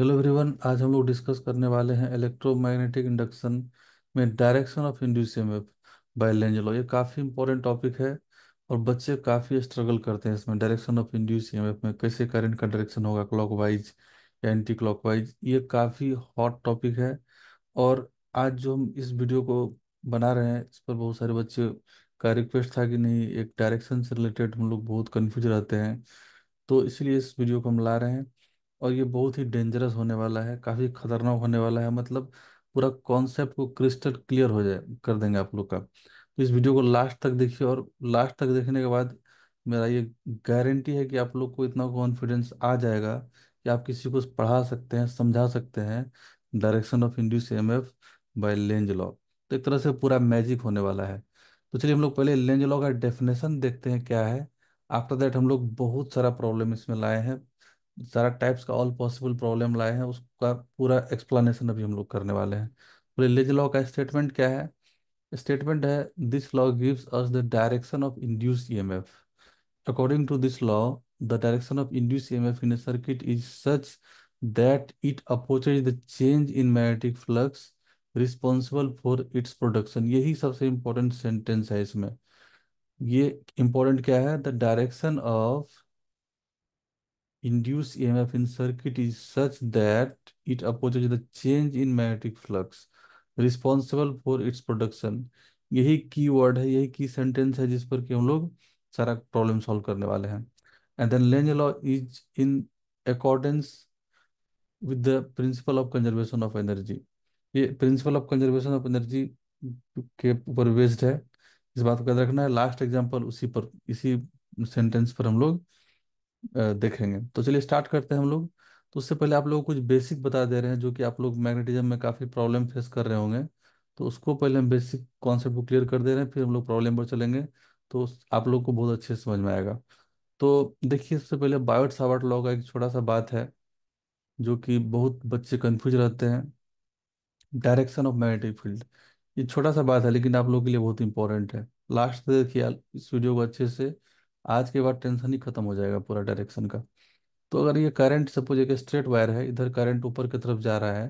Hello everyone आज हम लोग डिस्कस करने वाले हैं इलेक्ट्रोमैग्नेटिक इंडक्शन में direction of induce EMF by Lenz law ये काफ़ी इंपॉर्टेंट टॉपिक है और बच्चे काफ़ी स्ट्रगल करते हैं इसमें डायरेक्शन ऑफ इंड्यूस ईएमएफ में कैसे करंट का डायरेक्शन होगा क्लॉकवाइज या एंटी क्लॉकवाइज ये काफ़ी हॉट टॉपिक है और आज जो हम इस वीडियो को बना रहे हैं इस पर बहुत सारे बच्चे का रिक्वेस्ट था कि नहीं एक डायरेक्शन से रिलेटेड हम लोग बहुत कन्फ्यूज रहते हैं तो इसलिए इस वीडियो को हम ला रहे हैं और ये बहुत ही डेंजरस होने वाला है काफी खतरनाक होने वाला है मतलब पूरा कॉन्सेप्ट को क्रिस्टल क्लियर हो जाए कर देंगे आप लोग का तो इस वीडियो को लास्ट तक देखिए और लास्ट तक देखने के बाद मेरा ये गारंटी है कि आप लोग को इतना कॉन्फिडेंस आ जाएगा कि आप किसी को पढ़ा सकते हैं समझा सकते हैं direction of induce M F by Lenz law तो एक तरह से पूरा मैजिक होने वाला है तो चलिए हम लोग पहले लेंज लॉ का डेफिनेशन देखते हैं क्या है आफ्टर दैट हम लोग बहुत सारा प्रॉब्लम इसमें लाए हैं सारा टाइप्स का ऑल पॉसिबल प्रॉब्लम लाए हैं उसका पूरा एक्सप्लेनेशन अभी हम लोग करने वाले हैं बोले लेज लॉ का स्टेटमेंट क्या है स्टेटमेंट है this law gives us the direction of induce EMF according to this law the direction of induce EMF in a circuit is such that it opposes the change in magnetic flux responsible for its production यही सबसे important sentence है इसमें ये important क्या है the direction of induced EMF in circuit is such that it opposes the change in magnetic flux responsible for its production यही की word है यही की सेंटेंस है जिस पर कि हम लोग सारा प्रॉब्लम सॉल्व करने वाले हैं and then Lenz law is in accordance with the principle of conservation of energy ये principle of conservation of energy के ऊपर बेस्ड है इस बात को याद रखना है लास्ट एग्जांपल उसी पर इसी सेंटेंस पर हम लोग देखेंगे तो चलिए स्टार्ट करते हैं हम लोग तो उससे पहले आप लोग कुछ बेसिक बता दे रहे हैं जो कि आप लोग मैग्नेटिज्म में काफ़ी प्रॉब्लम फेस कर रहे होंगे तो उसको पहले हम बेसिक कॉन्सेप्ट को क्लियर कर दे रहे हैं फिर हम लोग प्रॉब्लम पर चलेंगे तो आप लोग को बहुत अच्छे से समझ में आएगा तो देखिए सबसे पहले बायोट सावर्ट लॉ का एक छोटा सा बात है जो कि बहुत बच्चे कन्फ्यूज रहते हैं डायरेक्शन ऑफ मैग्नेटिक फील्ड ये छोटा सा बात है लेकिन आप लोग के लिए बहुत इंपॉर्टेंट है लास्ट देखिए इस वीडियो को अच्छे से आज के बाद टेंशन ही खत्म हो जाएगा पूरा डायरेक्शन का तो अगर ये करंट सपोज एक स्ट्रेट वायर है इधर करंट ऊपर की तरफ जा रहा है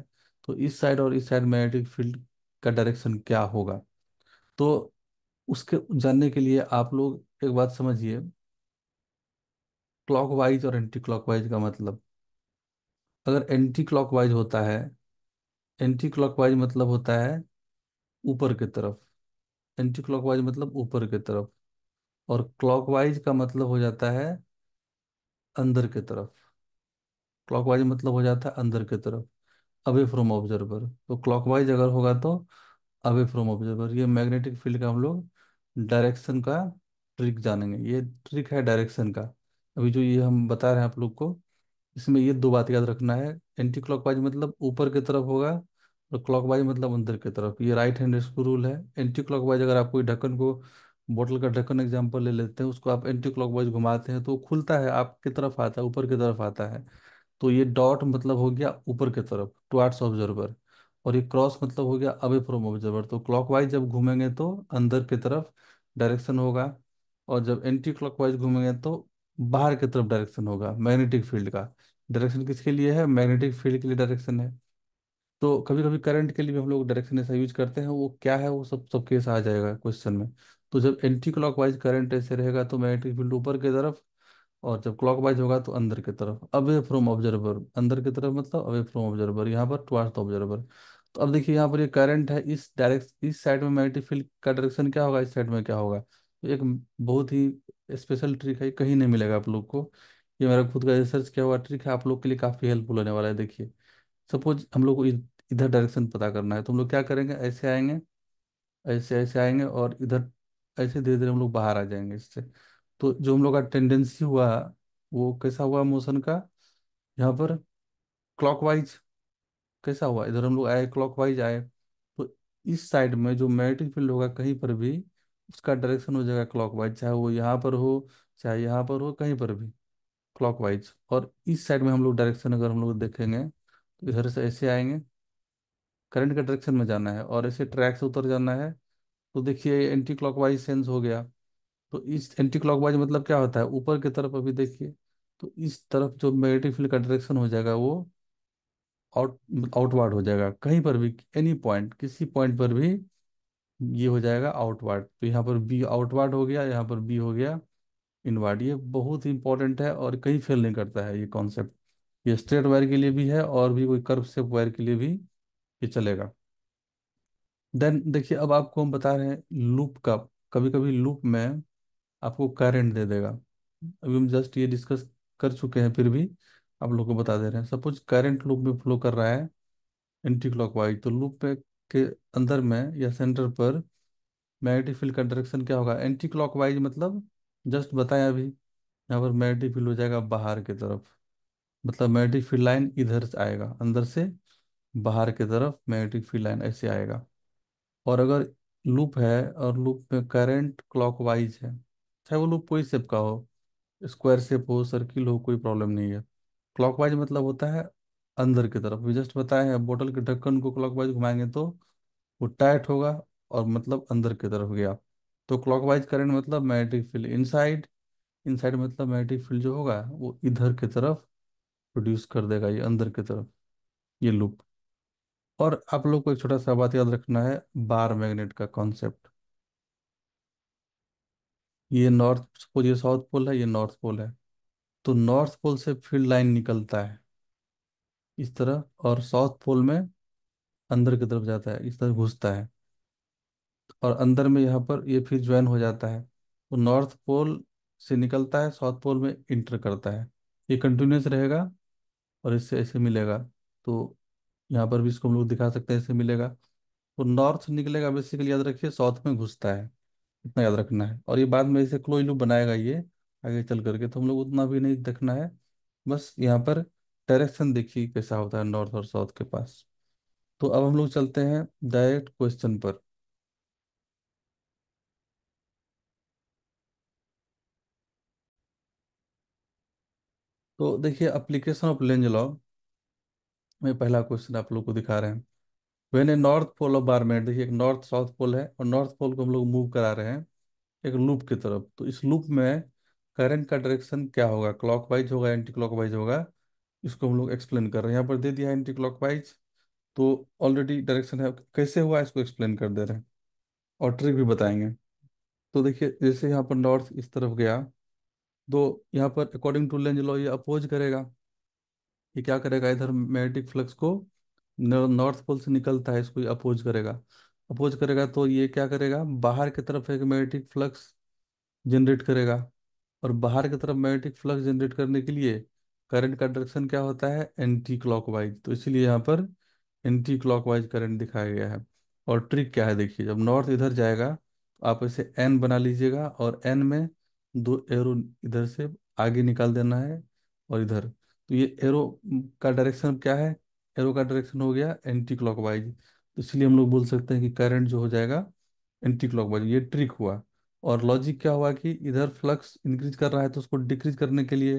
तो इस साइड और इस साइड मैग्नेटिक फील्ड का डायरेक्शन क्या होगा तो उसके जानने के लिए आप लोग एक बात समझिए क्लॉकवाइज और एंटी क्लॉकवाइज का मतलब अगर एंटी क्लॉकवाइज होता है एंटी क्लॉकवाइज मतलब होता है ऊपर की तरफ एंटी क्लॉकवाइज मतलब ऊपर की तरफ और क्लॉकवाइज का मतलब हो जाता है अंदर की तरफ क्लॉकवाइज मतलब हो जाता है अंदर की तरफ अवे फ्रॉम ऑब्जर्वर तो क्लॉकवाइज अगर होगा तो अवे फ्रॉम ऑब्जर्वर ये मैग्नेटिक फील्ड का हम लोग डायरेक्शन का ट्रिक जानेंगे ये ट्रिक है डायरेक्शन का अभी जो ये हम बता रहे हैं आप लोग को इसमें ये दो बात याद रखना है एंटी क्लॉकवाइज मतलब ऊपर की तरफ होगा और क्लॉकवाइज मतलब अंदर की तरफ ये राइट हैंड रूल है एंटी क्लॉकवाइज अगर आप कोई ढक्कन को बोतल का ढक्कन एग्जाम्पल ले लेते हैं उसको आप एंटी क्लॉकवाइज घुमाते हैं तो खुलता है आपकी तरफ आता है ऊपर की तरफ आता है तो ये डॉट मतलब हो गया ऊपर की तरफ टुआर्ड्स ऑब्जर्वर और ये क्रॉस मतलब हो गया अवे फ्रॉम ऑब्जर्वर तो क्लॉकवाइज जब घूमेंगे तो अंदर की तरफ डायरेक्शन होगा और जब एंटी क्लॉकवाइज घूमेंगे तो बाहर की तरफ डायरेक्शन होगा मैग्नेटिक फील्ड का डायरेक्शन किसके लिए है मैग्नेटिक फील्ड के लिए डायरेक्शन है तो कभी कभी करंट के लिए भी हम लोग डायरेक्शन ऐसा यूज करते हैं वो क्या है वो सब सब केस आ जाएगा क्वेश्चन में तो जब एंटी क्लॉक वाइज करंट ऐसे रहेगा तो मैग्नेटिक फील्ड ऊपर की तरफ और जब क्लॉक वाइज होगा तो अंदर की तरफ अवे फ्रॉम ऑब्जर्वर अंदर की तरफ मतलब अवे फ्रॉम ऑब्जर्वर यहाँ पर टुवार्ड्स द ऑब्जर्वर तो अब देखिए यहाँ पर ये करंट है इस डायरेक्ट इस साइड में मैग्नेटिक फील्ड का डायरेक्शन क्या होगा इस साइड में क्या होगा तो एक बहुत ही स्पेशल ट्रिक है कहीं नहीं मिलेगा आप लोग को ये मेरा खुद का रिसर्च किया हुआ ट्रिक है आप लोग के लिए काफ़ी हेल्पफुल होने वाला है देखिए सपोज हम लोग को इधर डायरेक्शन पता करना है तो हम लोग क्या करेंगे ऐसे आएंगे ऐसे ऐसे आएंगे और इधर ऐसे धीरे धीरे हम लोग बाहर आ जाएंगे इससे तो जो हम लोग का टेंडेंसी हुआ वो कैसा हुआ मोशन का यहाँ पर क्लॉकवाइज कैसा हुआ इधर हम लोग आए क्लॉकवाइज आए तो इस साइड में जो मैग्नेटिक फील्ड होगा कहीं पर भी उसका डायरेक्शन हो जाएगा क्लॉकवाइज चाहे वो यहाँ पर हो चाहे यहाँ पर हो कहीं पर भी क्लॉकवाइज और इस साइड में हम लोग डायरेक्शन अगर हम लोग देखेंगे तो इधर से ऐसे आएंगे करंट के डायरेक्शन में जाना है और ऐसे ट्रैक से उतर जाना है तो देखिए एंटी क्लॉकवाइज सेंस हो गया तो इस एंटी क्लॉकवाइज मतलब क्या होता है ऊपर की तरफ अभी देखिए तो इस तरफ जो मैग्नेटिक फील्ड का डायरेक्शन हो जाएगा वो आउट आउटवार्ड हो जाएगा कहीं पर भी एनी पॉइंट किसी पॉइंट पर भी ये हो जाएगा आउटवार्ड तो यहाँ पर बी आउटवार्ड हो गया यहाँ पर बी हो गया इनवार्ड ये बहुत ही इंपॉर्टेंट है और कहीं फेल नहीं करता है ये कॉन्सेप्ट ये स्ट्रेट वायर के लिए भी है और भी कोई कर्व सेप वायर के लिए भी ये चलेगा देन देखिए अब आपको हम बता रहे हैं लूप का कभी कभी लूप में आपको करंट दे देगा अभी हम जस्ट ये डिस्कस कर चुके हैं फिर भी आप लोग को बता दे रहे हैं सपोज करंट लूप में फ्लो कर रहा है एंटी क्लॉक तो लूप के अंदर में या सेंटर पर मैग्नेटिक फील्ड का डायरेक्शन क्या होगा एंटी क्लॉक मतलब जस्ट बताया अभी यहाँ पर मैग्नेटिक फील्ड हो जाएगा बाहर की तरफ मतलब मैग्नेटिक फील्ड लाइन इधर से आएगा अंदर से बाहर की तरफ मैग्नेटिक फील्ड लाइन ऐसे आएगा और अगर लूप है और लूप में करंट क्लॉकवाइज है चाहे वो लूप कोई शेप का हो स्क्वायर शेप हो सर्किल हो कोई प्रॉब्लम नहीं है क्लॉकवाइज मतलब होता है अंदर की तरफ जस्ट बताए हैं बोतल के ढक्कन को क्लॉकवाइज घुमाएंगे तो वो टाइट होगा और मतलब अंदर की तरफ गया तो क्लॉकवाइज करंट मतलब मैग्नेटिक फील्ड इनसाइड इनसाइड मतलब मैग्नेटिक फील्ड जो होगा वो इधर की तरफ प्रोड्यूस कर देगा ये अंदर की तरफ ये लूप और आप लोग को एक छोटा सा बात याद रखना है बार मैग्नेट का कॉन्सेप्ट ये नॉर्थ पोल ये साउथ पोल है ये नॉर्थ पोल है तो नॉर्थ पोल से फील्ड लाइन निकलता है इस तरह और साउथ पोल में अंदर की तरफ जाता है इस तरह घुसता है और अंदर में यहाँ पर ये फिर ज्वाइन हो जाता है तो नॉर्थ पोल से निकलता है साउथ पोल में इंटर करता है ये कंटिन्यूस रहेगा और इससे ऐसे मिलेगा तो यहाँ पर भी इसको हम लोग दिखा सकते हैं ऐसे मिलेगा तो नॉर्थ निकलेगा बेसिकली याद रखिए साउथ में घुसता है इतना याद रखना है और ये बाद में इसे क्लोज लूप बनाएगा ये आगे चल करके तो हम लोग उतना भी नहीं देखना है बस यहाँ पर डायरेक्शन देखिए कैसा होता है नॉर्थ और साउथ के पास तो अब हम लोग चलते हैं डायरेक्ट क्वेश्चन पर तो देखिए अप्लीकेशन ऑफ लेंज लॉ में पहला क्वेश्चन आप लोग को दिखा रहे हैं when a north pole of bar magnet देखिए एक नॉर्थ साउथ पोल है और नॉर्थ पोल को हम लोग मूव करा रहे हैं एक लूप की तरफ तो इस लूप में करंट का डायरेक्शन क्या होगा क्लॉक वाइज होगा एंटी क्लॉक वाइज होगा इसको हम लोग एक्सप्लेन कर रहे हैं यहाँ पर दे दिया है एंटी क्लॉक वाइज तो ऑलरेडी डायरेक्शन है कैसे हुआ इसको एक्सप्लेन कर दे रहे हैं और ट्रिक भी बताएंगे तो देखिए जैसे यहाँ पर नॉर्थ इस तरफ गया तो यहाँ पर अकॉर्डिंग टू लेंज लॉ ये अपोज करेगा ये क्या करेगा इधर मैग्नेटिक फ्लक्स को नॉर्थ पोल से निकलता है इसको अपोज करेगा अपोज करेगा तो ये क्या करेगा बाहर की तरफ एक मैग्नेटिक फ्लक्स जनरेट करेगा और बाहर की तरफ मैग्नेटिक फ्लक्स जनरेट करने के लिए करंट का डायरेक्शन क्या होता है एंटी क्लॉकवाइज तो इसीलिए यहाँ पर एंटी क्लॉकवाइज करंट दिखाया गया है और ट्रिक क्या है देखिए जब नॉर्थ इधर जाएगा तो आप इसे एन बना लीजिएगा और एन में दो एरो इधर से आगे निकाल देना है और इधर तो ये एरो का डायरेक्शन क्या है एरो का डायरेक्शन हो गया एंटी क्लॉकवाइज तो इसलिए हम लोग बोल सकते हैं कि करंट जो हो जाएगा एंटी क्लॉकवाइज ये ट्रिक हुआ और लॉजिक क्या हुआ कि इधर फ्लक्स इंक्रीज कर रहा है तो उसको डिक्रीज करने के लिए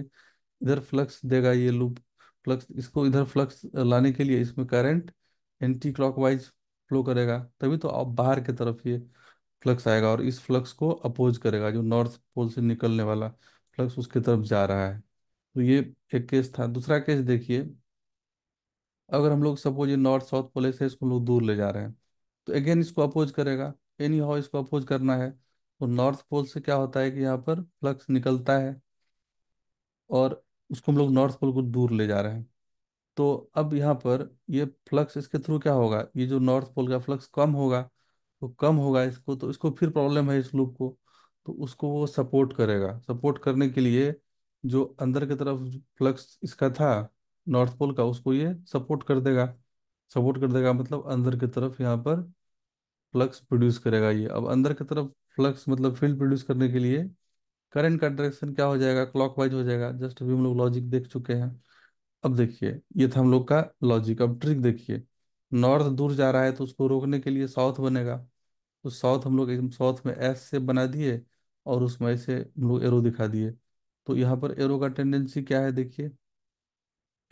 इधर फ्लक्स देगा ये लूप फ्लक्स इसको इधर फ्लक्स लाने के लिए इसमें करंट एंटी क्लॉकवाइज फ्लो करेगा तभी तो आप बाहर की तरफ ये फ्लक्स आएगा और इस फ्लक्स को अपोज करेगा जो नॉर्थ पोल से निकलने वाला फ्लक्स उसकी तरफ जा रहा है तो ये एक केस था दूसरा केस देखिए अगर हम लोग सपोज ये नॉर्थ साउथ पॉलिस है इसको हम लोग दूर ले जा रहे हैं तो अगेन इसको अपोज करेगा एनी हाउ इसको अपोज करना है तो नॉर्थ पोल से क्या होता है कि यहाँ पर फ्लक्स निकलता है और उसको हम लोग नॉर्थ पोल को दूर ले जा रहे हैं तो अब यहाँ पर ये फ्लक्स इसके थ्रू क्या होगा ये जो नॉर्थ पोल का फ्लक्स कम होगा तो कम होगा इसको तो इसको फिर प्रॉब्लम है इस लूप को तो उसको वो सपोर्ट करेगा सपोर्ट करने के लिए जो अंदर की तरफ फ्लक्स इसका था नॉर्थ पोल का उसको ये सपोर्ट कर देगा सपोर्ट कर देगा मतलब अंदर की तरफ यहाँ पर फ्लक्स प्रोड्यूस करेगा ये अब अंदर की तरफ फ्लक्स मतलब फील्ड प्रोड्यूस करने के लिए करंट का डायरेक्शन क्या हो जाएगा क्लॉकवाइज हो जाएगा जस्ट अभी हम लोग लॉजिक देख चुके हैं अब देखिए ये था हम लोग का लॉजिक अब ट्रिक देखिए नॉर्थ दूर जा रहा है तो उसको रोकने के लिए साउथ बनेगा तो साउथ हम लोग एकदम साउथ में एस से बना दिए और उसमें ऐसे हम लोग एरो दिखा दिए तो यहाँ पर एरो का टेंडेंसी क्या है देखिए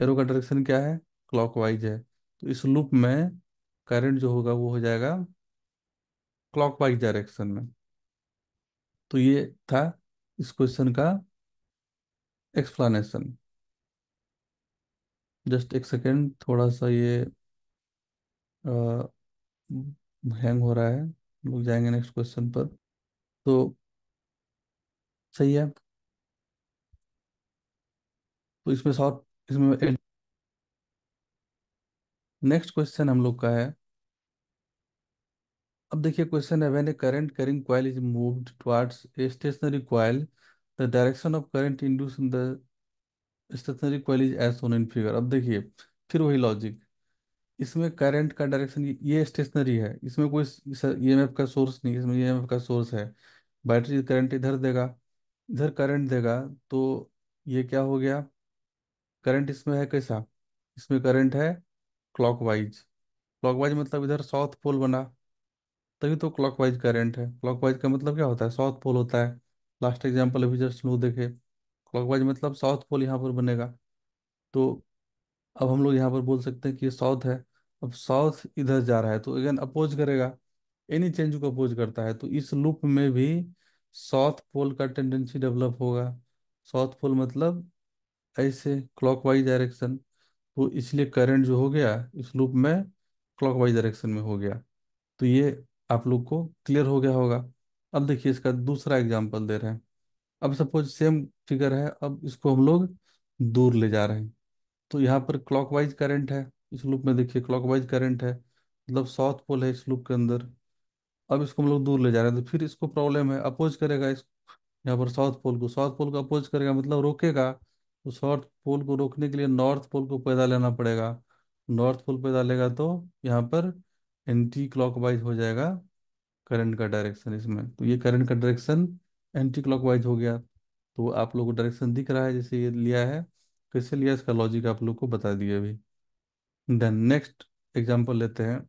एरो का डायरेक्शन क्या है क्लॉकवाइज है तो इस लूप में करंट जो होगा वो हो जाएगा क्लॉकवाइज डायरेक्शन में तो ये था इस क्वेश्चन का एक्सप्लानेशन जस्ट एक सेकेंड थोड़ा सा ये आ, हैंग हो रहा है लोग जाएंगे नेक्स्ट क्वेश्चन पर तो सही है तो इसमें शॉर्ट इसमें नेक्स्ट क्वेश्चन हम लोग का है अब देखिए क्वेश्चन है when a current carrying coil is moved towards a stationary coil the direction of current induce in the stationary coil is as shown in figure अब देखिए फिर वही लॉजिक इसमें करंट का डायरेक्शन ये स्टेशनरी है इसमें कोई ईएमएफ का सोर्स नहीं इसमें ईएमएफ का सोर्स है बैटरी करंट इधर देगा इधर करंट देगा तो ये क्या हो गया करंट इसमें है कैसा इसमें करंट है क्लॉकवाइज क्लॉकवाइज मतलब इधर साउथ पोल बना तभी तो क्लॉकवाइज करंट है क्लॉकवाइज का मतलब क्या होता है साउथ पोल होता है लास्ट एग्जाम्पल अभी जस्ट नो देखे क्लॉकवाइज मतलब साउथ पोल यहाँ पर बनेगा तो अब हम लोग यहाँ पर बोल सकते हैं कि ये साउथ है अब साउथ इधर जा रहा है तो अगेन अपोज करेगा एनी चेंज को अपोज करता है तो इस लूप में भी साउथ पोल का टेंडेंसी डेवलप होगा साउथ पोल मतलब ऐसे क्लॉकवाइज डायरेक्शन तो इसलिए करंट जो हो गया इस लूप में क्लॉकवाइज डायरेक्शन में हो गया तो ये आप लोग को क्लियर हो गया होगा अब देखिए इसका दूसरा एग्जाम्पल दे रहे हैं अब सपोज सेम फिगर है अब इसको हम लोग दूर ले जा रहे हैं तो यहाँ पर क्लॉकवाइज करंट है इस लूप में देखिए क्लॉकवाइज करंट है मतलब साउथ पोल है इस लूप के अंदर अब इसको हम लोग दूर ले जा रहे हैं तो फिर इसको प्रॉब्लम है अपोज करेगा इस यहाँ पर साउथ पोल को साउथ पोल को अपोज करेगा मतलब रोकेगा उस नॉर्थ पोल को रोकने के लिए नॉर्थ पोल को पैदा लेना पड़ेगा नॉर्थ पोल पैदा लेगा तो यहाँ पर एंटी क्लॉकवाइज हो जाएगा करंट का डायरेक्शन इसमें तो ये करंट का डायरेक्शन एंटी क्लॉकवाइज हो गया तो आप लोग को डायरेक्शन दिख रहा है जैसे ये लिया है कैसे तो लिया इसका लॉजिक आप लोग को बता दिए अभी देन नेक्स्ट एग्जाम्पल लेते हैं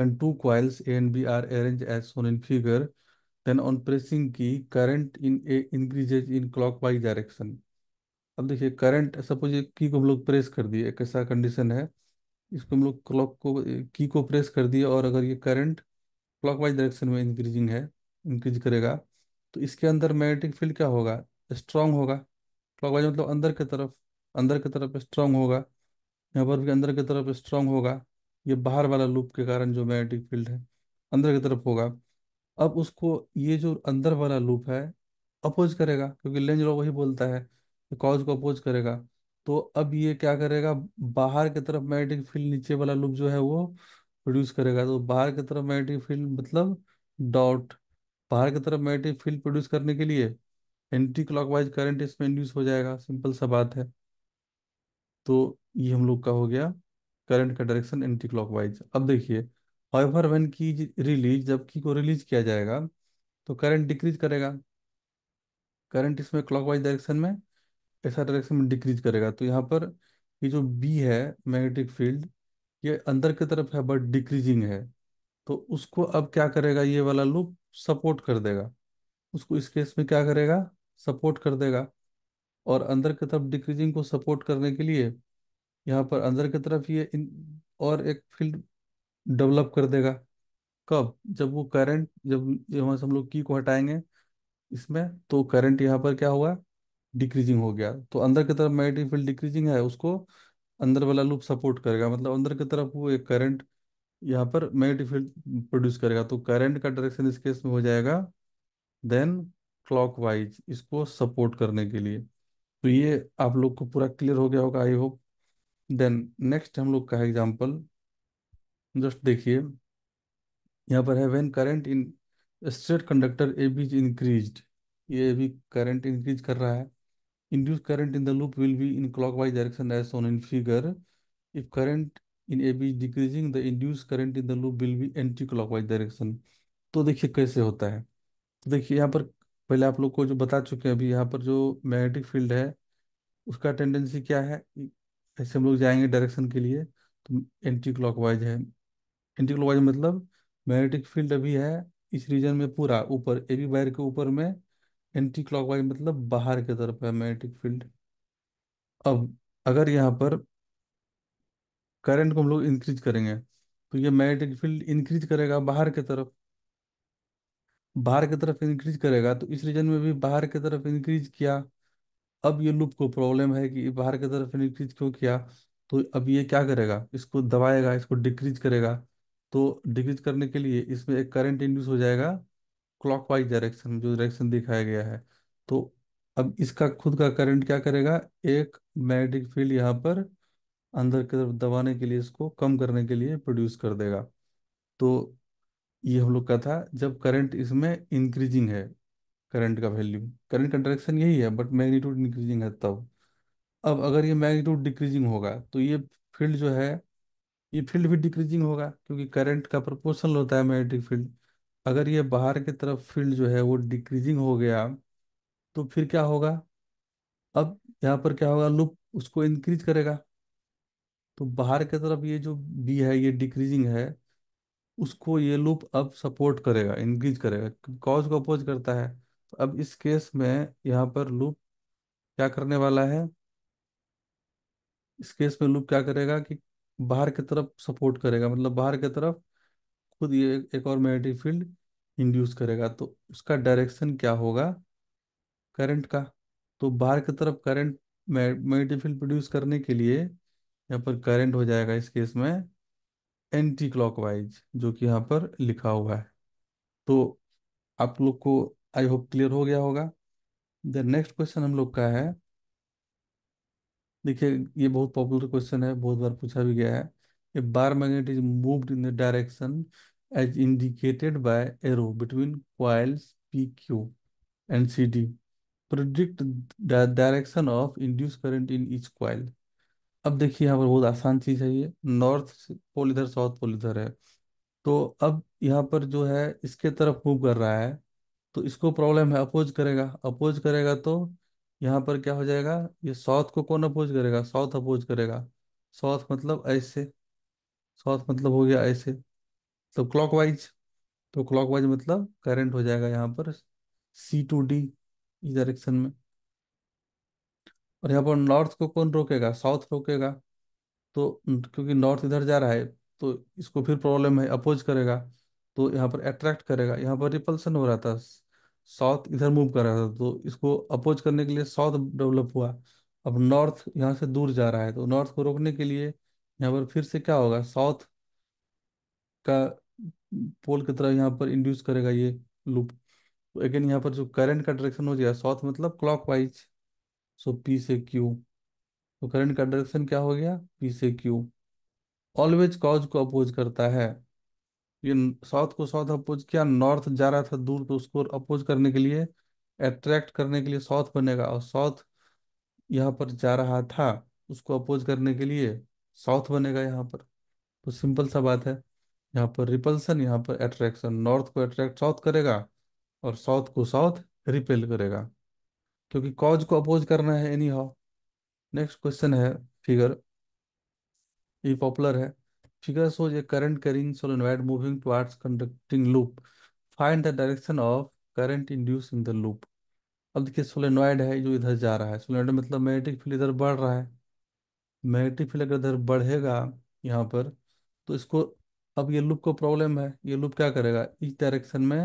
when two coils A and B are arrange as shown in figure then on pressing key current in A increases in clock direction अब देखिए करंट सपोज ये की को हम लोग प्रेस कर दिए एक ऐसा कंडीशन है इसको हम लोग क्लॉक को की को प्रेस कर दिए और अगर ये करंट क्लॉकवाइज डायरेक्शन में इंक्रीजिंग है इंक्रीज करेगा तो इसके अंदर मैग्नेटिक फील्ड क्या होगा स्ट्रांग होगा क्लॉकवाइज मतलब अंदर की तरफ अंदर की तरफ स्ट्रांग होगा यहाँ पर भी अंदर की तरफ स्ट्रांग होगा ये बाहर वाला लूप के कारण जो मैग्नेटिक फील्ड है अंदर की तरफ होगा अब उसको ये जो अंदर वाला लूप है अपोज करेगा क्योंकि लेंज लॉ वही बोलता है कॉज को अपोज करेगा तो अब ये क्या करेगा बाहर की तरफ मैग्नेटिक फील्ड नीचे वाला लूप जो है वो प्रोड्यूस करेगा तो बाहर की तरफ मैग्नेटिक फील्ड मतलब डॉट बाहर की तरफ मैग्नेटिक फील्ड प्रोड्यूस करने के लिए एंटी क्लॉकवाइज करंट इसमें इंड्यूस हो जाएगा सिंपल सा बात है तो ये हम लोग का हो गया करंट का डायरेक्शन एंटी क्लॉकवाइज अब देखिए हाइवर वन की रिलीज जब की को रिलीज किया जाएगा तो करंट डिक्रीज करेगा करंट इसमें क्लॉकवाइज डायरेक्शन में ऐसा डायरेक्शन में डिक्रीज करेगा तो यहाँ पर ये जो बी है मैग्नेटिक फील्ड ये अंदर की तरफ है बट डिक्रीजिंग है तो उसको अब क्या करेगा ये वाला लूप सपोर्ट कर देगा उसको इस केस में क्या करेगा सपोर्ट कर देगा और अंदर की तरफ डिक्रीजिंग को सपोर्ट करने के लिए यहाँ पर अंदर की तरफ ये इन और एक फील्ड डेवलप कर देगा कब जब वो करंट जब यहाँ से हम लोग की को हटाएंगे इसमें तो करंट यहाँ पर क्या होगा डिक्रीजिंग हो गया तो अंदर की तरफ मैग्नेटिक फील्ड डिक्रीजिंग है उसको अंदर वाला लूप सपोर्ट करेगा मतलब अंदर की तरफ वो एक करंट यहाँ पर मैग्नेटिक फील्ड प्रोड्यूस करेगा तो करंट का डायरेक्शन इस केस में हो जाएगा देन क्लॉकवाइज इसको सपोर्ट करने के लिए तो ये आप लोग को पूरा क्लियर हो गया होगा आई होप देन नेक्स्ट हम लोग का है एग्जाम्पल जस्ट देखिए यहाँ पर है when current in straight conductor A B increase ये भी करंट इंक्रीज कर रहा है Induced current in the loop will be in clockwise direction as shown in figure. If current in AB is decreasing, the induced current in the loop will be anti-clockwise direction. तो देखिए कैसे होता है तो देखिए यहाँ पर पहले आप लोग को जो बता चुके हैं अभी यहाँ पर जो मैग्नेटिक फील्ड है उसका टेंडेंसी क्या है ऐसे हम लोग जाएंगे डायरेक्शन के लिए तो एंटी क्लॉकवाइज है एंटी क्लॉकवाइज मतलब मैग्नेटिक फील्ड अभी है इस रीजन में पूरा ऊपर ए बी वायर के ऊपर में एंटी क्लॉकवाइज मतलब बाहर की तरफ है मैग्नेटिक फील्ड अब अगर यहाँ पर करंट को हम लोग इंक्रीज करेंगे तो ये मैग्नेटिक फील्ड इंक्रीज करेगा बाहर की तरफ बाहर की तरफ इंक्रीज करेगा तो इस रीजन में भी बाहर की तरफ इंक्रीज किया अब ये लूप को प्रॉब्लम है कि बाहर की तरफ इंक्रीज क्यों किया तो अब ये क्या करेगा इसको दबाएगा इसको डिक्रीज करेगा तो डिक्रीज करने के लिए इसमें एक करंट इंड्यूस हो जाएगा क्लॉकवाइज डायरेक्शन जो डायरेक्शन दिखाया गया है तो अब इसका खुद का करंट क्या करेगा एक मैग्नेटिक फील्ड यहाँ पर अंदर की तरफ दबाने के लिए इसको कम करने के लिए प्रोड्यूस कर देगा तो ये हम लोग का था जब करंट इसमें इंक्रीजिंग है करंट का वैल्यू करंट का डायरेक्शन यही है बट मैग्नीट्यूड इंक्रीजिंग है तब अब अगर ये मैग्नीट्यूड डिक्रीजिंग होगा तो ये फील्ड जो है ये फील्ड भी डिक्रीजिंग होगा क्योंकि करंट का प्रोपोर्शनल होता है मैग्नेटिक फील्ड अगर ये बाहर की तरफ फील्ड जो है वो डिक्रीजिंग हो गया तो फिर क्या होगा अब यहाँ पर क्या होगा लूप उसको इंक्रीज करेगा तो बाहर की तरफ ये जो बी है ये डिक्रीजिंग है उसको ये लूप अब सपोर्ट करेगा इंक्रीज करेगा कॉज को अपोज करता है तो अब इस केस में यहाँ पर लूप क्या करने वाला है इस केस में लूप क्या करेगा कि बाहर की तरफ सपोर्ट करेगा मतलब बाहर की तरफ खुद ये एक और मैग्नेटिक फील्ड इंड्यूस करेगा तो उसका डायरेक्शन क्या होगा करंट का तो बाहर की तरफ करंट मैग्नेटिक फील्ड प्रोड्यूस करने के लिए यहाँ पर करंट हो जाएगा इस केस में एंटी क्लॉकवाइज जो कि यहाँ पर लिखा हुआ है तो आप लोग को आई होप क्लियर हो गया होगा द नेक्स्ट क्वेश्चन हम लोग का है देखिए ये बहुत पॉपुलर क्वेश्चन है बहुत बार पूछा भी गया है a bar magnet is moved in the direction as indicated by arrow between coils PQ and CD. Predict the direction of induced current in each coil. अब देखिए यहाँ पर बहुत आसान चीज है ये नॉर्थ पोल इधर साउथ पोल इधर है तो अब यहाँ पर जो है इसके तरफ मूव कर रहा है तो इसको प्रॉब्लम है अपोज करेगा अपोज करेगा तो यहाँ पर क्या हो जाएगा ये साउथ को कौन अपोज करेगा साउथ अपोज करेगा साउथ मतलब ऐसे साउथ मतलब हो गया ऐसे सब क्लॉकवाइज तो क्लॉकवाइज तो मतलब करंट हो जाएगा यहाँ पर सी टू डी इस डायरेक्शन में और यहाँ पर नॉर्थ को कौन रोकेगा साउथ रोकेगा तो क्योंकि नॉर्थ इधर जा रहा है तो इसको फिर प्रॉब्लम है अपोज करेगा तो यहाँ पर अट्रैक्ट करेगा यहाँ पर रिपल्सन हो रहा था साउथ इधर मूव कर रहा था तो इसको अपोज करने के लिए साउथ डेवलप हुआ अब नॉर्थ यहाँ से दूर जा रहा है तो नॉर्थ को रोकने के लिए यहाँ पर फिर से क्या होगा साउथ का पोल की तरह यहाँ पर इंड्यूस करेगा ये लूप तो अगेन यहाँ पर जो करंट का डायरेक्शन हो जाएगा साउथ मतलब क्लॉक वाइज सो पी से क्यू तो करंट का डायरेक्शन क्या हो गया पी से क्यू ऑलवेज कॉज को अपोज करता है ये साउथ को साउथ अपोज किया नॉर्थ जा रहा था दूर तो उसको अपोज करने के लिए अट्रैक्ट करने के लिए साउथ बनेगा और साउथ यहाँ पर जा रहा था उसको अपोज करने के लिए साउथ बनेगा यहाँ पर तो सिंपल सा बात है यहाँ पर रिपल्सन यहाँ पर अट्रैक्शन नॉर्थ को अट्रैक्ट साउथ करेगा और साउथ को साउथ रिपेल करेगा क्योंकि कॉज को अपोज करना है एनी हाउ नेक्स्ट क्वेश्चन है फिगर ये पॉपुलर है figure shows a current carrying solenoid moving towards conducting loop find the direction of current induce in the loop अब देखिए सोलेनॉइड है जो इधर जा रहा है सोलेनोइड मतलब मैग्नेटिक फील्ड इधर बढ़ रहा है मैग्नेटिक फील्ड अगर इधर बढ़ेगा यहाँ पर तो इसको अब ये लूप को प्रॉब्लम है ये लूप क्या करेगा इस डायरेक्शन में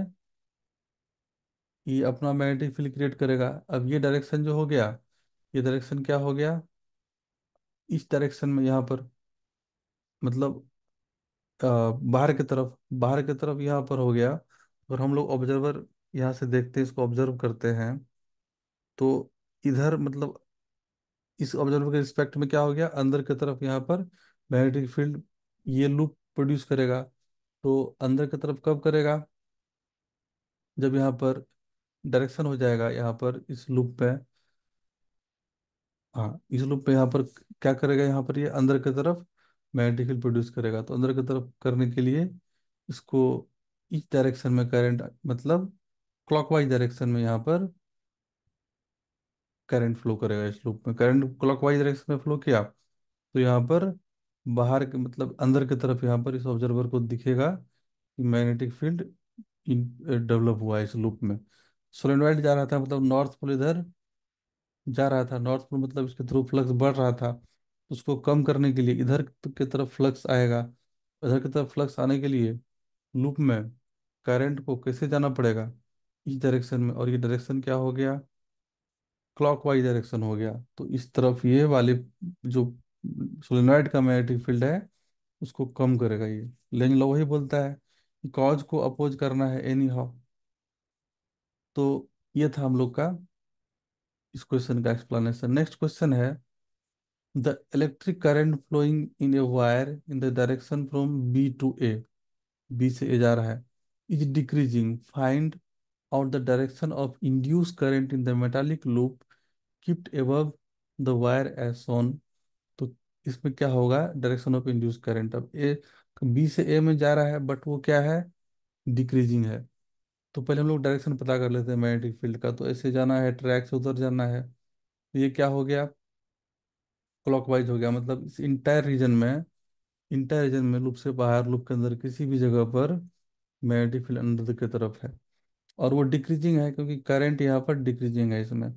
ये अपना मैग्नेटिक फील्ड क्रिएट करेगा अब ये डायरेक्शन जो हो गया ये डायरेक्शन क्या हो गया इस डायरेक्शन में यहाँ पर मतलब बाहर की तरफ बाहर की तरफ यहाँ पर हो गया और हम लोग ऑब्जर्वर यहाँ से देखते हैं इसको ऑब्जर्व करते हैं तो इधर मतलब इस ऑब्जर्वर के रिस्पेक्ट में क्या हो गया अंदर की तरफ यहाँ पर मैग्नेटिक फील्ड ये लूप प्रोड्यूस करेगा तो अंदर की तरफ कब करेगा जब यहाँ पर डायरेक्शन हो जाएगा यहाँ पर इस लूप पे हाँ इस लूप पे यहाँ पर क्या करेगा यहाँ पर ये यह अंदर की तरफ मैग्नेटिक फील्ड प्रोड्यूस करेगा तो अंदर की तरफ करने के लिए इसको इस डायरेक्शन में करंट मतलब क्लॉकवाइज डायरेक्शन में यहाँ पर करंट फ्लो करेगा इस लूप में करंट क्लॉकवाइज डायरेक्शन में फ्लो किया तो यहाँ पर बाहर के मतलब अंदर की तरफ यहाँ पर इस ऑब्जर्वर को दिखेगा कि मैग्नेटिक फील्ड डेवलप हुआ है इस लूप में सोलेनोइड जा रहा था मतलब नॉर्थ पोल इधर जा रहा था नॉर्थ पोल मतलब इसके थ्रू फ्लक्स बढ़ रहा था उसको कम करने के लिए इधर की तरफ फ्लक्स आएगा इधर की तरफ फ्लक्स आने के लिए लूप में करंट को कैसे जाना पड़ेगा इस डायरेक्शन में और ये डायरेक्शन क्या हो गया क्लॉकवाइज डायरेक्शन हो गया तो इस तरफ ये वाले जो सोलेनॉइड का मैग्नेटिक फील्ड है उसको कम करेगा ये लेंज लॉ वही बोलता है कॉज को अपोज करना है एनी हाउ तो ये था हम लोग का इस क्वेश्चन का एक्सप्लेनेशन नेक्स्ट क्वेश्चन है the electric current flowing in a wire in the direction from B to A B से ए जा रहा है is decreasing find out the direction of induce current in the metallic loop kept above the wire as shown इसमें क्या होगा direction of induce current अब ए B से ए में जा रहा है बट वो क्या है डिक्रीजिंग है तो पहले हम लोग डायरेक्शन पता कर लेते हैं मैग्नेटिक फील्ड का तो ऐसे जाना है ट्रैक से उधर जाना है तो ये क्या हो गया क्लॉकवाइज हो गया मतलब इस इंटायर रीजन में इंटायर रीजन में लूप से बाहर लूप के अंदर किसी भी जगह पर मैग्नेटिक फील्ड अंदर की तरफ है और वो डिक्रीजिंग है क्योंकि करंट यहाँ पर डिक्रीजिंग है इसमें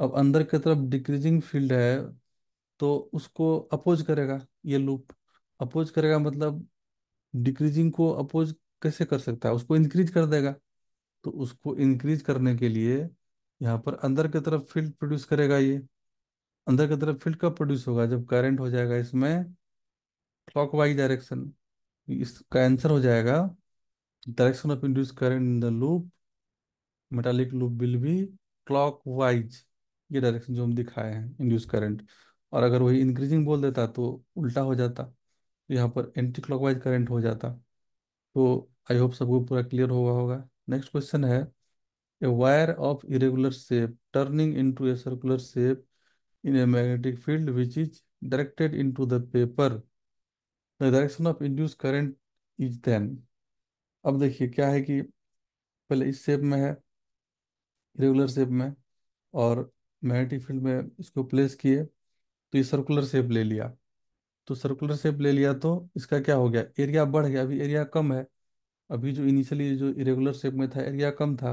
अब अंदर की तरफ डिक्रीजिंग फील्ड है तो उसको अपोज करेगा ये लूप अपोज करेगा मतलब डिक्रीजिंग को अपोज कैसे कर सकता है उसको इंक्रीज कर देगा तो उसको इंक्रीज करने के लिए यहाँ पर अंदर की तरफ फील्ड प्रोड्यूस करेगा ये अंदर की तरफ फील्ड कब प्रोड्यूस होगा जब करंट हो जाएगा इसमें क्लॉक वाइज डायरेक्शन इसका आंसर हो जाएगा direction of induce current in the loop metallic loop will be wise ये डायरेक्शन जो हम दिखाए हैं इंड्यूस करंट और अगर वही इंक्रीजिंग बोल देता तो उल्टा हो जाता तो यहाँ पर एंटी क्लॉकवाइज करंट हो जाता तो आई होप सबको पूरा क्लियर हुआ होगा नेक्स्ट क्वेश्चन है a wire of irregular shape turning into a circular shape in a magnetic field which is directed into the paper the direction of induce current is then अब देखिए क्या है कि पहले इस शेप में है रेगुलर शेप में और मैग्नेटिक फील्ड में इसको प्लेस किए तो ये सर्कुलर शेप ले लिया तो सर्कुलर शेप ले लिया तो इसका क्या हो गया एरिया बढ़ गया अभी एरिया कम है अभी जो इनिशियली जो इरेगुलर शेप में था एरिया कम था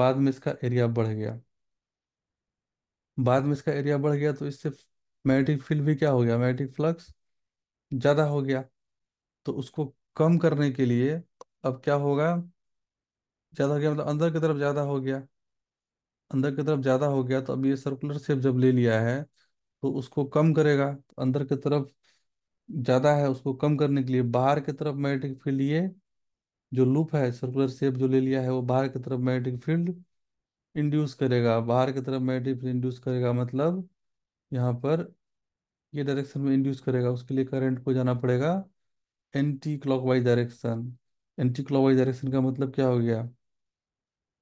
बाद में इसका एरिया बढ़ गया बाद में इसका एरिया बढ़ गया तो इससे मैग्नेटिक फील्ड भी क्या हो गया मैग्नेटिक फ्लक्स ज़्यादा हो गया तो उसको कम करने के लिए अब क्या होगा ज़्यादा हो गया मतलब अंदर की तरफ ज़्यादा हो गया अंदर की तरफ ज़्यादा हो गया तो अब ये सर्कुलर शेप जब ले लिया है तो उसको कम करेगा तो अंदर की तरफ ज़्यादा है उसको कम करने के लिए बाहर की तरफ मैग्नेटिक फील्ड ये जो लूप है सर्कुलर शेप जो ले लिया है वो बाहर की तरफ मैग्नेटिक फील्ड इंड्यूस करेगा बाहर की तरफ मैग्नेटिक फील्ड इंड्यूस करेगा मतलब यहाँ पर ये डायरेक्शन में इंड्यूस करेगा उसके लिए करंट को जाना पड़ेगा anti clockwise direction anti clockwise direction का मतलब क्या हो गया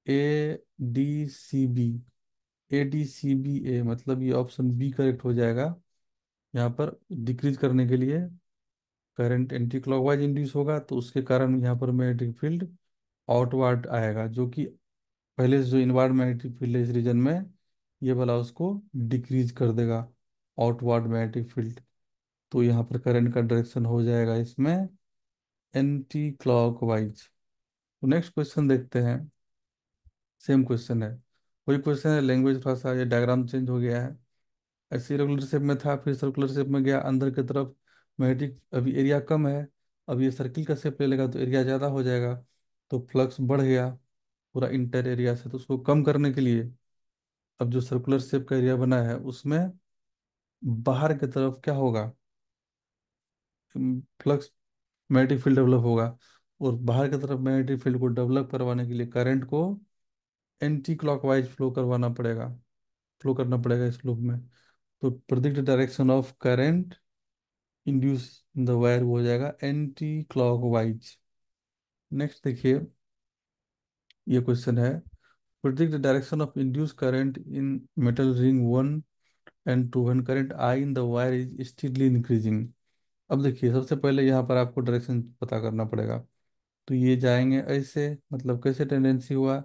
A D C B A D C B A मतलब ये ऑप्शन बी करेक्ट हो जाएगा यहाँ पर डिक्रीज करने के लिए करंट एंटी क्लॉकवाइज इंड्यूस होगा तो उसके कारण यहाँ पर मैग्नेटिक फील्ड आउटवर्ड आएगा जो कि पहले से जो इनवर्ड मैग्नेटिक फील्ड है इस रीजन में ये वाला उसको डिक्रीज कर देगा आउटवर्ड मैग्नेटिक फील्ड तो यहाँ पर करंट का डायरेक्शन हो जाएगा इसमें एंटी क्लॉकवाइज तो नेक्स्ट क्वेश्चन देखते हैं सेम क्वेश्चन है वही क्वेश्चन है लैंग्वेज थोड़ा सा ये डायग्राम चेंज हो गया है ऐसे रेगुलर शेप में था फिर सर्कुलर शेप में गया अंदर की तरफ मैग्नेटिक अभी एरिया कम है अब ये सर्किल का शेप ले लेगा तो एरिया ज़्यादा हो जाएगा तो फ्लक्स बढ़ गया पूरा इंटर एरिया से तो उसको कम करने के लिए अब जो सर्कुलर शेप का एरिया बना है उसमें बाहर की तरफ क्या होगा फ्लक्स मैग्नेटिक फील्ड डेवलप होगा और बाहर की तरफ मैग्नेटिक फील्ड को डेवलप करवाने के लिए करंट को एंटी क्लॉकवाइज फ्लो करवाना पड़ेगा फ्लो करना पड़ेगा इस लूप में तो predict direction of current induce in the wire हो जाएगा एंटी क्लॉकवाइज नेक्स्ट देखिए ये क्वेश्चन है predict direction of induce current in metal ring one and two one current I in the wire is steadily increasing अब देखिए सबसे पहले यहाँ पर आपको डायरेक्शन पता करना पड़ेगा तो ये जाएंगे ऐसे मतलब कैसे टेंडेंसी हुआ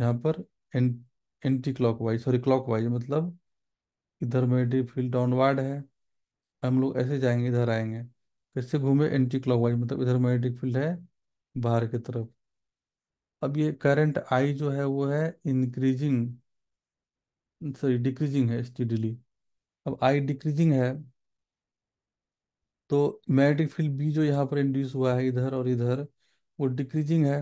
यहाँ पर anti anti clockwise sorry clockwise मतलब इधर मेडी फील्ड डाउनवर्ड है हम लोग ऐसे जाएंगे इधर आएंगे कैसे घूमे एंटी क्लॉकवाइज मतलब इधर मैग्नेटिक फील्ड है बाहर की तरफ अब ये करंट आई जो है वो है इंक्रीजिंग सॉरी डिक्रीजिंग है स्टीडली अब आई डिक्रीजिंग है तो मैग्नेटिक फील्ड बी जो यहाँ पर इंड्यूस हुआ है इधर और इधर वो डिक्रीजिंग है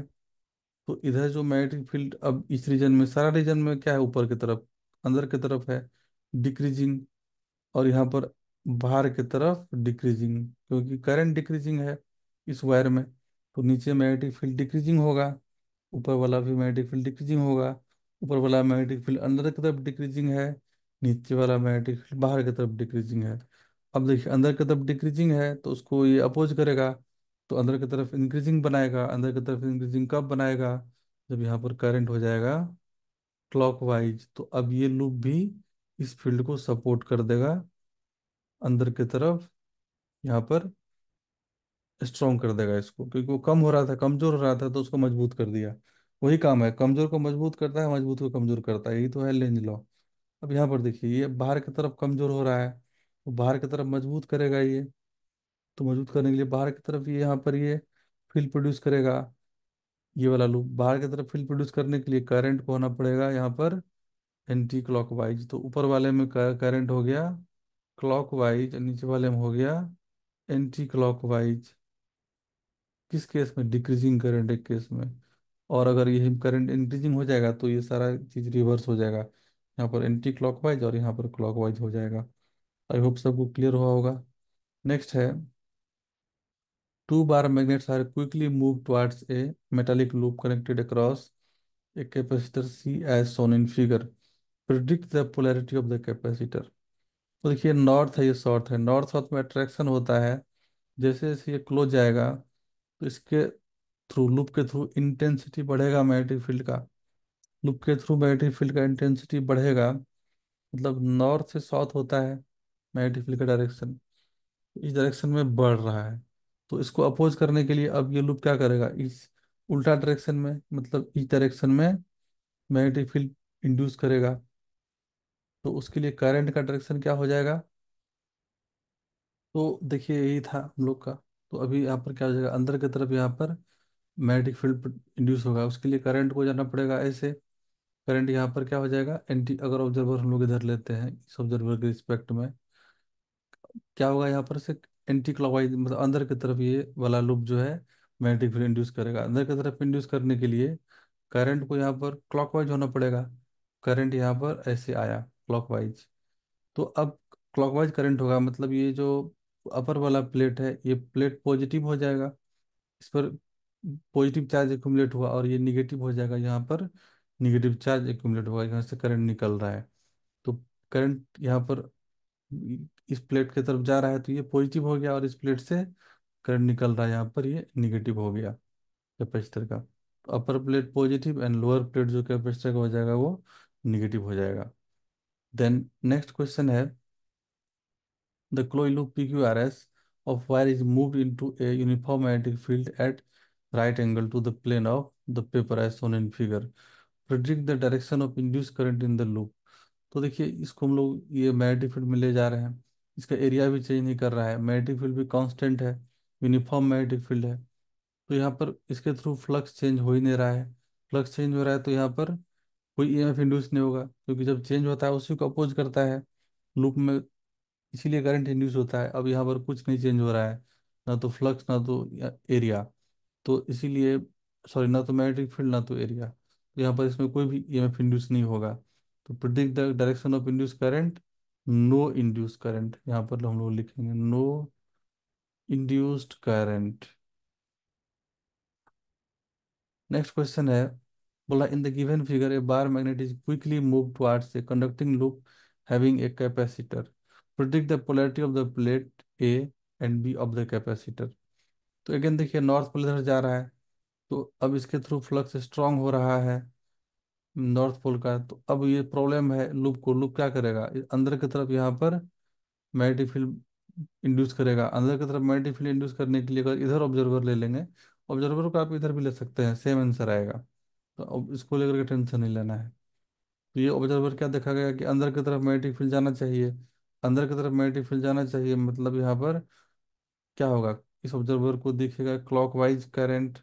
तो इधर जो मैग्नेटिक फील्ड अब इस रीजन में सारा रीजन में क्या है ऊपर की तरफ अंदर की तरफ है डिक्रीजिंग और यहाँ पर बाहर की तरफ डिक्रीजिंग क्योंकि करंट डिक्रीजिंग है इस वायर में तो नीचे मैग्नेटिक फील्ड डिक्रीजिंग होगा ऊपर वाला भी मैग्नेटिक फील्ड डिक्रीजिंग होगा ऊपर वाला मैग्नेटिक फील्ड अंदर की तरफ डिक्रीजिंग है नीचे वाला मैग्नेटिक फील्ड बाहर की तरफ डिक्रीजिंग है अब देखिए अंदर की तरफ डिक्रीजिंग है तो उसको ये अपोज करेगा तो अंदर की तरफ इंक्रीजिंग बनाएगा अंदर की तरफ इंक्रीजिंग कब बनाएगा जब यहाँ पर करंट हो जाएगा क्लॉकवाइज तो अब ये लूप भी इस फील्ड को सपोर्ट कर देगा अंदर की तरफ यहाँ पर स्ट्रॉन्ग कर देगा इसको क्योंकि वो कम हो रहा था कमजोर हो रहा था तो उसको मजबूत कर दिया वही काम है कमजोर को मजबूत करता है मजबूत को कमजोर करता है यही तो है लेंज लॉ अब यहाँ पर देखिए ये बाहर की तरफ कमजोर हो रहा है तो बाहर की तरफ मजबूत करेगा ये तो मजबूत करने के लिए बाहर की तरफ ये यहाँ पर ये फील्ड प्रोड्यूस करेगा ये वाला लूप बाहर की तरफ फील्ड प्रोड्यूस करने के लिए करंट को होना पड़ेगा यहाँ पर एंटी क्लॉकवाइज तो ऊपर वाले में करंट हो गया क्लॉकवाइज नीचे वाले में हो गया एंटी क्लॉकवाइज किस केस में डिक्रीजिंग करंट एक केस में और अगर यही करंट इंक्रीजिंग हो जाएगा तो ये सारा चीज़ रिवर्स हो जाएगा यहाँ पर एंटी क्लॉकवाइज और यहाँ पर क्लॉकवाइज हो जाएगा आई होप सबको क्लियर हुआ होगा नेक्स्ट है Two bar magnets are quickly moved towards a metallic loop connected across a capacitor C as shown in figure. Predict the polarity of the capacitor. तो देखिए नॉर्थ है ये साउथ है north south में attraction होता है जैसे जैसे ये क्लोज जाएगा तो इसके थ्रू लूप के थ्रू इंटेंसिटी बढ़ेगा मैग्नेटिक फील्ड का लूप के थ्रू मैग्नेटिक फील्ड का इंटेंसिटी बढ़ेगा मतलब नॉर्थ से साउथ होता है मैग्नेटिक फील्ड का डायरेक्शन इस डायरेक्शन में बढ़ रहा है तो इसको अपोज करने के लिए अब ये लूप क्या करेगा इस उल्टा डायरेक्शन में मतलब इस डायरेक्शन में मैग्नेटिक फील्ड इंड्यूस करेगा तो उसके लिए करंट का डायरेक्शन क्या हो जाएगा तो देखिए यही था हम लोग का तो अभी यहाँ पर क्या हो जाएगा अंदर की तरफ यहाँ पर मैग्नेटिक फील्ड इंड्यूस होगा उसके लिए करंट को जाना पड़ेगा ऐसे करंट यहाँ पर क्या हो जाएगा एंटी अगर ऑब्जर्वर हम लोग इधर लेते हैं इस ऑब्जर्वर के रिस्पेक्ट में क्या होगा यहाँ पर से एंटी क्लॉकवाइज मतलब अंदर की तरफ ये वाला लूप जो है मैग्नेटिक फील्ड इंड्यूस करेगा अंदर की तरफ इंड्यूस करने के लिए करंट को यहाँ पर क्लॉकवाइज होना पड़ेगा करंट यहाँ पर ऐसे आया क्लॉकवाइज तो अब क्लॉकवाइज करंट होगा मतलब ये जो अपर वाला प्लेट है ये प्लेट पॉजिटिव हो जाएगा इस पर पॉजिटिव चार्ज एक्यूमुलेट हुआ और ये निगेटिव हो जाएगा यहाँ पर निगेटिव चार्ज एक्यूमुलेट होगा यहाँ से करंट निकल रहा है तो करंट यहाँ पर इस प्लेट की तरफ जा रहा है तो ये पॉजिटिव हो गया और इस प्लेट से करंट निकल रहा है यहाँ पर ये निगेटिव हो गया कैपेसिटर का तो upper plate positive and lower plate जो कैपेसिटर का हो जाएगा वो निगेटिव हो जाएगा देन नेक्स्ट क्वेश्चन है the close loop P Q R S of wire is move into a uniform magnetic field at right angle to the plane of the paper as shown in figure Predict the direction of induce current in the loop. तो देखिए इसको हम लोग ये magnetic field में ले जा रहे हैं इसका एरिया भी चेंज नहीं कर रहा है मैग्नेटिक फील्ड भी कांस्टेंट है यूनिफॉर्म मैग्नेटिक फील्ड है तो यहाँ पर इसके थ्रू फ्लक्स चेंज हो ही नहीं रहा है फ्लक्स चेंज हो रहा है तो यहाँ पर कोई ई एम एफ इंड्यूस नहीं होगा क्योंकि जब चेंज होता है उसी को अपोज करता है लूप में इसीलिए करंट इंड्यूस होता है अब यहाँ पर कुछ नहीं चेंज हो रहा है ना तो फ्लक्स ना तो एरिया तो इसीलिए सॉरी ना तो मैग्नेटिक फील्ड ना तो एरिया तो यहाँ पर इसमें कोई भी ई एम एफ इंड्यूस नहीं होगा तो predict the direction of induce current no induce current यहाँ पर हम लोग लिखेंगे no induced current next question है बोला in the given figure a bar magnet is quickly move towards a conducting loop having a capacitor predict the polarity of the plate A and B of the capacitor तो again देखिए north pole इधर जा रहा है तो अब इसके through flux strong हो रहा है नॉर्थ पोल का तो अब ये प्रॉब्लम है लूप को लूप क्या करेगा अंदर की तरफ यहाँ पर मैग्नेटिक फील्ड इंड्यूस करेगा अंदर की तरफ मैग्नेटिक फील्ड इंड्यूस करने के लिए अगर इधर ऑब्जर्वर ले लेंगे ऑब्जर्वर को आप इधर भी ले सकते हैं सेम आंसर आएगा तो अब इसको लेकर के टेंशन नहीं लेना है तो ये ऑब्जर्वर क्या देखा गया कि अंदर की तरफ मैग्नेटिक फील्ड जाना चाहिए अंदर की तरफ मैग्नेटिक फील्ड जाना चाहिए मतलब यहाँ पर क्या होगा इस ऑब्जर्वर को दिखेगा क्लॉकवाइज करंट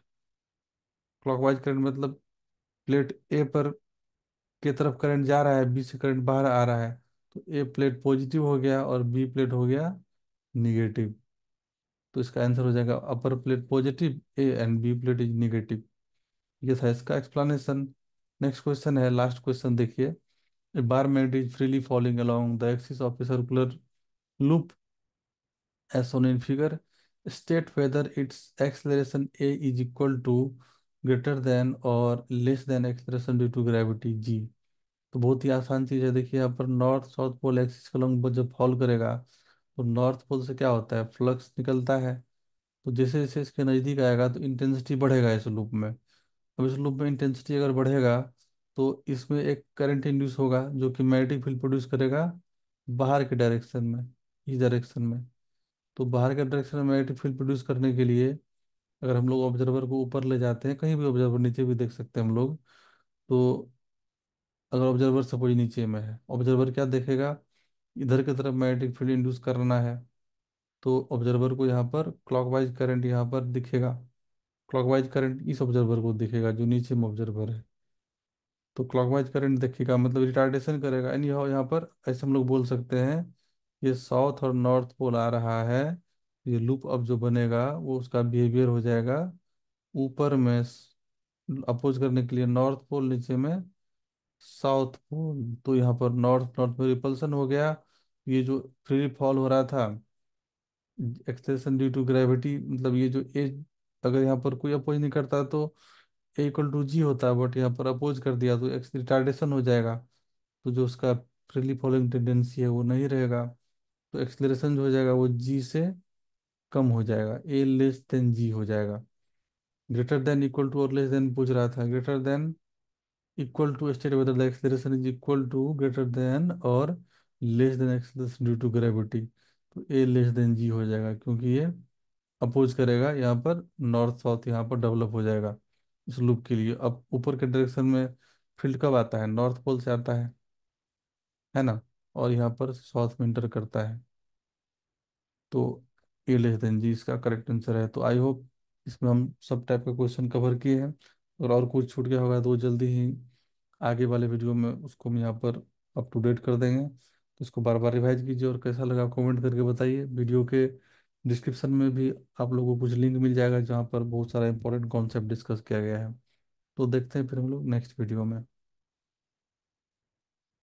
क्लॉकवाइज करंट मतलब प्लेट ए पर के तरफ करंट जा रहा है बी से करंट बाहर आ रहा है तो ए प्लेट पॉजिटिव हो गया और बी प्लेट हो गया निगेटिव तो इसका आंसर हो जाएगा upper plate positive A and B plate is negative ये था इसका एक्सप्लेनेशन नेक्स्ट क्वेश्चन है लास्ट क्वेश्चन देखिए a bar made is freely following along the axis of a circular loop as on in figure state whether its acceleration a is equal to greater than और less than expression due to gravity g तो बहुत ही आसान चीज़ है देखिए यहाँ पर north south pole axis long जब फॉल करेगा तो नॉर्थ पोल से क्या होता है फ्लक्स निकलता है तो जैसे जैसे इसके नज़दीक आएगा तो इंटेंसिटी बढ़ेगा इस लूप में अब इस लूप में इंटेंसिटी अगर बढ़ेगा तो इसमें एक करंट इंड्यूस होगा जो कि मैग्नेटिक फील्ड प्रोड्यूस करेगा बाहर के डायरेक्शन में इस डायरेक्शन में तो बाहर के डायरेक्शन में मैग्नेटिक फील्ड प्रोड्यूस करने के लिए अगर हम लोग ऑब्जर्वर को ऊपर ले जाते हैं कहीं भी ऑब्जर्वर नीचे भी देख सकते हैं हम लोग तो अगर ऑब्जर्वर सपोज नीचे में है ऑब्जर्वर क्या देखेगा इधर की तरफ मैग्नेटिक फील्ड इंड्यूस करना है तो ऑब्जर्वर को यहाँ पर क्लॉकवाइज करंट यहाँ पर दिखेगा क्लॉकवाइज करंट इस ऑब्जर्वर को दिखेगा जो नीचे में ऑब्जर्वर है तो क्लॉकवाइज करंट देखेगा मतलब रिटार्डेशन करेगा एनी हाउ यहाँ पर ऐसे हम लोग बोल सकते हैं ये साउथ और नॉर्थ पोल आ रहा है ये लूप अब जो बनेगा वो उसका बिहेवियर हो जाएगा ऊपर में अपोज करने के लिए नॉर्थ पोल नीचे में साउथ पोल तो यहाँ पर नॉर्थ नॉर्थ में रिपल्सन हो गया ये जो फ्री फॉल हो रहा था एक्सेलेशन ड्यू टू ग्रेविटी मतलब ये जो ए अगर यहाँ पर कोई अपोज नहीं करता तो ए इक्वल टू जी होता बट यहाँ पर अपोज कर दिया तो एक्स रिटार्डेशन हो जाएगा तो जो उसका फ्रीली फॉलोइंग टेंडेंसी है वो नहीं रहेगा तो एक्सलेशन जो हो जाएगा वो जी से कम हो जाएगा ए लेस देन जी हो जाएगा ग्रेटर देन इक्वल टू और लेस देन पूछ रहा था greater than equal to state whether the acceleration is equal to greater than और less than acceleration due to gravity तो ए लेस देन जी हो जाएगा क्योंकि ये अपोज करेगा यहाँ पर नॉर्थ साउथ यहाँ पर डेवलप हो जाएगा इस लूप के लिए अब ऊपर के डायरेक्शन में फील्ड कब आता है नॉर्थ पोल से आता है है ना और यहाँ पर साउथ में इंटर करता है तो ए लेस देन जी इसका करेक्ट आंसर है तो आई होप इसमें हम सब टाइप का क्वेश्चन कवर किए हैं अगर और कुछ छूट गया होगा तो जल्दी ही आगे वाले वीडियो में उसको हम यहाँ पर अप टू डेट कर देंगे तो इसको बार बार रिवाइज कीजिए और कैसा लगा कमेंट करके बताइए वीडियो के डिस्क्रिप्शन में भी आप लोगों को कुछ लिंक मिल जाएगा जहाँ पर बहुत सारा इंपॉर्टेंट कॉन्सेप्ट डिस्कस किया गया है तो देखते हैं फिर हम लोग नेक्स्ट वीडियो में